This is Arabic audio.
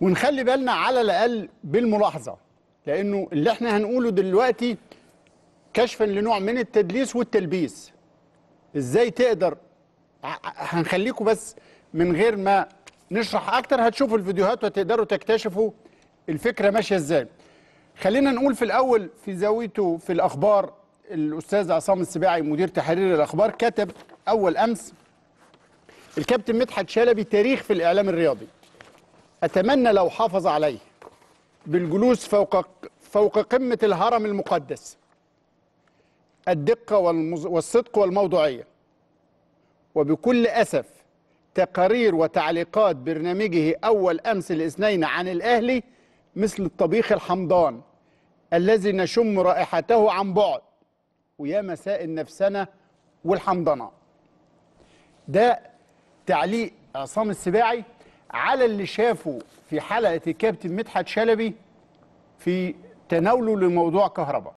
ونخلي بالنا على الاقل بالملاحظه لانه اللي احنا هنقوله دلوقتي كشفا لنوع من التدليس والتلبيس ازاي تقدر هنخليكم بس من غير ما نشرح اكتر هتشوفوا الفيديوهات وتقدروا تكتشفوا الفكره ماشيه ازاي خلينا نقول في الاول في زاويته في الاخبار الاستاذ عصام السباعي مدير تحرير الاخبار كتب اول امس الكابتن مدحت شلبي تاريخ في الاعلام الرياضي أتمنى لو حافظ عليه بالجلوس فوق فوق قمة الهرم المقدس الدقة والمز... والصدق والموضوعية وبكل أسف تقارير وتعليقات برنامجه أول أمس الاثنين عن الأهلي مثل الطبيخ الحمضان الذي نشم رائحته عن بعد ويا مساء نفسنا والحمضنة ده تعليق عصام السباعي على اللي شافه في حلقة الكابتن مدحت شلبي في تناوله لموضوع كهرباء